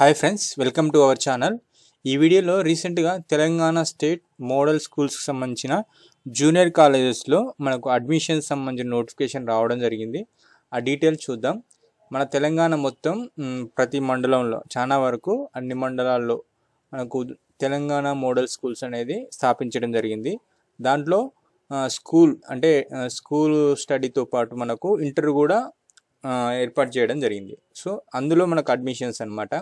hi friends welcome to our channel ఈ వీడియోలో రీసెంట్గా తెలంగాణ స్టేట్ మోడల్ స్కూల్స్కి సంబంధించిన జూనియర్ కాలేజెస్లో మనకు అడ్మిషన్ సంబంధించిన నోటిఫికేషన్ రావడం జరిగింది ఆ డీటెయిల్ చూద్దాం మన తెలంగాణ మొత్తం ప్రతి మండలంలో చాలా వరకు అన్ని మండలాల్లో మనకు తెలంగాణ మోడల్ స్కూల్స్ అనేది స్థాపించడం జరిగింది దాంట్లో స్కూల్ అంటే స్కూల్ స్టడీతో పాటు మనకు ఇంటర్ కూడా ఏర్పాటు చేయడం జరిగింది సో అందులో మనకు అడ్మిషన్స్ అనమాట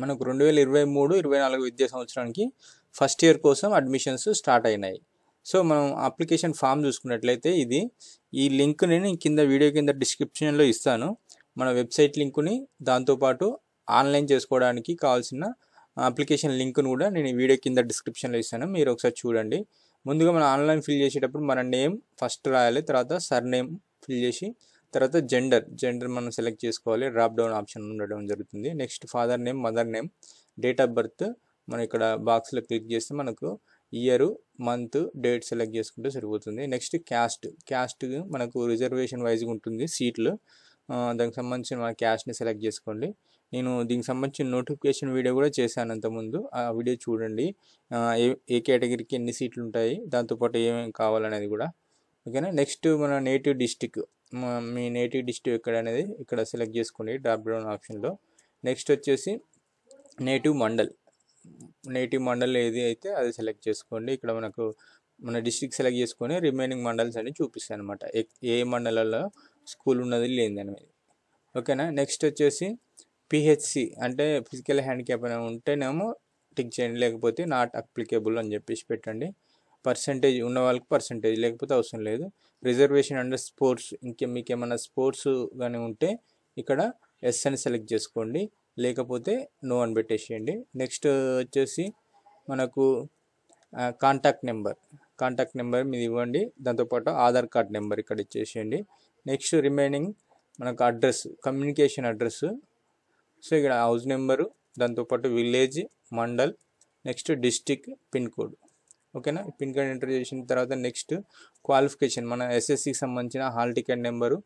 మనకు రెండు వేల ఇరవై మూడు ఇరవై నాలుగు విద్యా సంవత్సరానికి ఫస్ట్ ఇయర్ కోసం అడ్మిషన్స్ స్టార్ట్ అయినాయి సో మనం అప్లికేషన్ ఫామ్ చూసుకున్నట్లయితే ఇది ఈ లింక్ని నేను కింద వీడియో కింద డిస్క్రిప్షన్లో ఇస్తాను మన వెబ్సైట్ లింకుని దాంతోపాటు ఆన్లైన్ చేసుకోవడానికి కావాల్సిన అప్లికేషన్ లింక్ను కూడా నేను వీడియో కింద డిస్క్రిప్షన్లో ఇస్తాను మీరు ఒకసారి చూడండి ముందుగా మనం ఆన్లైన్ ఫిల్ చేసేటప్పుడు మన నేమ్ ఫస్ట్ రాయాలి తర్వాత సర్నేమ్ ఫిల్ చేసి తర్వాత జెండర్ జెండర్ మనం సెలెక్ట్ చేసుకోవాలి డ్రాప్ డౌన్ ఆప్షన్ ఉండడం జరుగుతుంది next father name mother name date of birth మనం ఇక్కడ బాక్స్లో క్లిక్ చేస్తే మనకు ఇయర్ మంత్ డేట్ సెలెక్ట్ చేసుకుంటే సరిపోతుంది నెక్స్ట్ క్యాస్ట్ క్యాస్ట్ మనకు రిజర్వేషన్ వైజ్గా ఉంటుంది సీట్లు దానికి సంబంధించిన మన క్యాస్ట్ని సెలెక్ట్ చేసుకోండి నేను దీనికి సంబంధించిన నోటిఫికేషన్ వీడియో కూడా చేశాను అంతకుముందు ఆ వీడియో చూడండి ఏ ఏ కేటగిరీకి ఎన్ని సీట్లు ఉంటాయి దాంతోపాటు ఏమేమి కావాలనేది కూడా ఓకేనా నెక్స్ట్ మన నేటివ్ డిస్టిక్ మీ నేటివ్ డిస్టివ్ ఎక్కడ అనేది ఇక్కడ సెలెక్ట్ చేసుకోండి డ్రాప్ డౌన్ ఆప్షన్లో నెక్స్ట్ వచ్చేసి నేటివ్ మండల్ నేటివ్ మండల్ ఏది అయితే అది సెలెక్ట్ చేసుకోండి ఇక్కడ మనకు మన డిస్ట్రిక్ట్ సెలెక్ట్ చేసుకొని రిమైనింగ్ మండల్స్ అన్ని చూపిస్తాయి అనమాట ఏ మండలాల్లో స్కూల్ ఉన్నది అనేది ఓకేనా నెక్స్ట్ వచ్చేసి పిహెచ్సి అంటే ఫిజికల్ హ్యాండిక్యాప్ అనేవి ఉంటేనేమో టిక్ చేయండి లేకపోతే నాట్ అప్లికేబుల్ అని చెప్పేసి పెట్టండి పర్సంటేజ్ ఉన్న వాళ్ళకి పర్సంటేజ్ లేకపోతే అవసరం లేదు రిజర్వేషన్ అండర్ స్పోర్ట్స్ ఇంకే మీకు ఏమైనా స్పోర్ట్స్ కానీ ఉంటే ఇక్కడ ఎస్ అని సెలెక్ట్ చేసుకోండి లేకపోతే నో అని పెట్టేసేయండి నెక్స్ట్ వచ్చేసి మనకు కాంటాక్ట్ నెంబర్ కాంటాక్ట్ నెంబర్ మీది ఇవ్వండి దాంతోపాటు ఆధార్ కార్డ్ నెంబర్ ఇక్కడ ఇచ్చేసేయండి నెక్స్ట్ రిమైనింగ్ మనకు అడ్రస్ కమ్యూనికేషన్ అడ్రస్ సో ఇక్కడ హౌస్ నెంబరు దాంతోపాటు village mandal next district pin code ఓకేనా పిన్ కోడ్ ఎంటర్ చేసిన తర్వాత నెక్స్ట్ క్వాలిఫికేషన్ మన ఎస్ఎస్సికి సంబంధించిన hall ticket number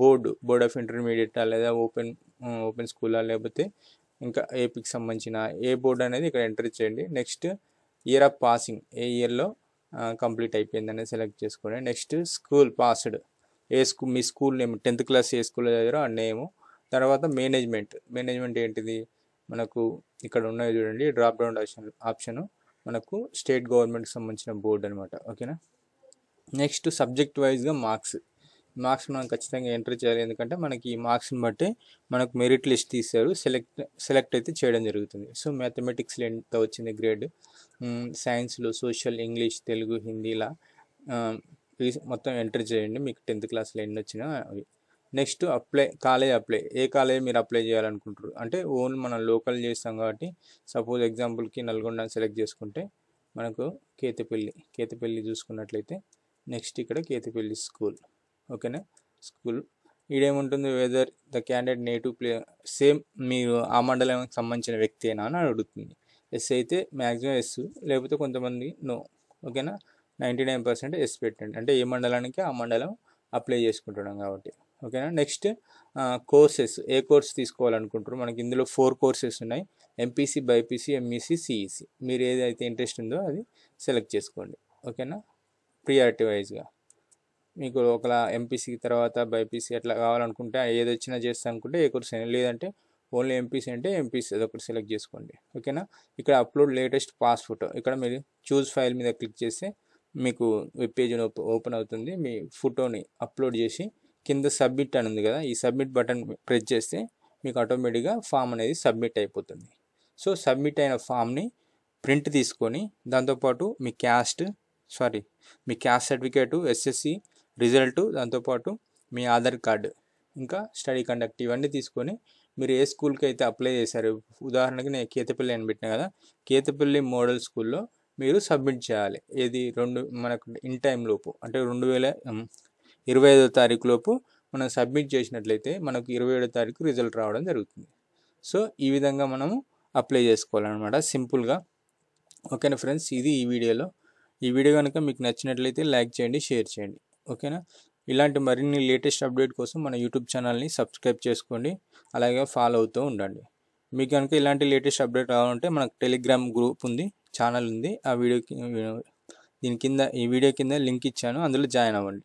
board board of ఇంటర్మీడియటా లేదా ఓపెన్ ఓపెన్ స్కూలా లేకపోతే ఇంకా ఏపీకి సంబంధించిన ఏ బోర్డు అనేది ఇక్కడ ఎంటర్ చేయండి నెక్స్ట్ ఇయర్ ఆఫ్ పాసింగ్ ఏ ఇయర్లో కంప్లీట్ అనేది సెలెక్ట్ చేసుకోండి నెక్స్ట్ స్కూల్ పాస్డ్ ఏ స్కూల్ మీ స్కూల్ నేమ్ టెన్త్ క్లాస్ ఏ స్కూల్ చదివారో ఆ నేము తర్వాత మేనేజ్మెంట్ మేనేజ్మెంట్ ఏంటిది మనకు ఇక్కడ ఉన్నది చూడండి డ్రాప్ డౌన్ ఆప్షన్ ఆప్షను మనకు స్టేట్ గవర్నమెంట్కి సంబంధించిన బోర్డు అనమాట ఓకేనా నెక్స్ట్ సబ్జెక్ట్ వైజ్గా మార్క్స్ మార్క్స్ మనం ఖచ్చితంగా ఎంటర్ చేయాలి ఎందుకంటే మనకి ఈ మార్క్స్ని బట్టి మనకు మెరిట్ లిస్ట్ తీశారు సెలెక్ట్ సెలెక్ట్ అయితే చేయడం జరుగుతుంది సో మ్యాథమెటిక్స్లో ఎంత వచ్చింది గ్రేడ్ సైన్స్లో సోషల్ ఇంగ్లీష్ తెలుగు హిందీలా మొత్తం ఎంటర్ చేయండి మీకు టెన్త్ క్లాస్లో ఎన్ని వచ్చినా అవి నెక్స్ట్ అప్లై కాలేజ్ అప్లై ఏ కాలేజ్ మీరు అప్లై చేయాలనుకుంటారు అంటే ఓన్ మనం లోకల్ చేస్తాం కాబట్టి సపోజ్ ఎగ్జాంపుల్కి నల్గొండ సెలెక్ట్ చేసుకుంటే మనకు కేతపల్లి కేతపల్లి చూసుకున్నట్లయితే నెక్స్ట్ ఇక్కడ కేతపల్లి స్కూల్ ఓకేనా స్కూల్ ఈడేముంటుంది whether the candidate native place same మీరు ఆ మండలానికి సంబంధించిన వ్యక్తి అయినా అని అడుగుతుంది ఎస్ అయితే మ్యాక్సిమం ఎస్ లేకపోతే కొంతమంది నో ఓకేనా నైంటీ నైన్ పర్సెంట్ ఎస్ పెట్టండి అంటే ఏ మండలానికి ఆ మండలం అప్లై చేసుకుంటున్నాం కాబట్టి ఓకేనా నెక్స్ట్ కోర్సెస్ ఏ కోర్స్ తీసుకోవాలనుకుంటారు మనకి ఇందులో ఫోర్ కోర్సెస్ ఉన్నాయి ఎంపీసీ బైపీసీ ఎంఈసీ సిఈసీ మీరు ఏదైతే ఇంట్రెస్ట్ ఉందో అది సెలెక్ట్ చేసుకోండి ఓకేనా ప్రియారిటీ వైజ్గా మీకు ఒకలా ఎంపీసీ తర్వాత బైపీసీ ఎట్లా కావాలనుకుంటే ఏది వచ్చినా చేస్తా అనుకుంటే ఏ కోర్స్ అయినా లేదంటే ఓన్లీ ఎంపీసీ అంటే ఎంపీసీ అదొకటి సెలెక్ట్ చేసుకోండి ఓకేనా ఇక్కడ అప్లోడ్ లేటెస్ట్ పాస్ ఫోటో ఇక్కడ మీరు చూస్ ఫైల్ మీద క్లిక్ చేస్తే మీకు వెబ్ పేజ్ ఓపెన్ అవుతుంది మీ ఫోటోని అప్లోడ్ చేసి కింద సబ్మిట్ అని ఉంది కదా ఈ సబ్మిట్ బటన్ ప్రెస్ చేస్తే మీకు ఆటోమేటిక్గా ఫామ్ అనేది సబ్మిట్ అయిపోతుంది సో సబ్మిట్ అయిన ఫామ్ని ప్రింట్ తీసుకొని దాంతోపాటు మీ క్యాస్ట్ సారీ మీ క్యాస్ట్ సర్టిఫికేటు ఎస్ఎస్సి రిజల్ట్ దాంతోపాటు మీ ఆధార్ కార్డు ఇంకా స్టడీ కండక్ట్ ఇవన్నీ తీసుకొని మీరు ఏ స్కూల్కి అయితే అప్లై చేశారు ఉదాహరణకి నేను కేతపల్లి అని పెట్టిన కదా కేతపల్లి మోడల్ స్కూల్లో మీరు సబ్మిట్ చేయాలి ఏది రెండు మనకు ఇన్ టైం లోపు అంటే రెండు వేల ఇరవై ఐదో తారీఖు లోపు మనం సబ్మిట్ చేసినట్లయితే మనకు ఇరవై ఏడో తారీఖు రిజల్ట్ రావడం జరుగుతుంది సో ఈ విధంగా మనము అప్లై చేసుకోవాలన్నమాట సింపుల్గా ఓకేనా ఫ్రెండ్స్ ఇది ఈ వీడియోలో ఈ వీడియో కనుక మీకు నచ్చినట్లయితే లైక్ చేయండి షేర్ చేయండి ఓకేనా ఇలాంటి మరిన్ని లేటెస్ట్ అప్డేట్ కోసం మన యూట్యూబ్ ఛానల్ని సబ్స్క్రైబ్ చేసుకోండి అలాగే ఫాలో అవుతూ ఉండండి మీకు కనుక ఇలాంటి లేటెస్ట్ అప్డేట్ కావాలంటే మనకు టెలిగ్రామ్ గ్రూప్ ఉంది ఛానల్ ఉంది ఆ వీడియో దీని కింద ఈ వీడియో కింద లింక్ ఇచ్చాను అందులో జాయిన్ అవ్వండి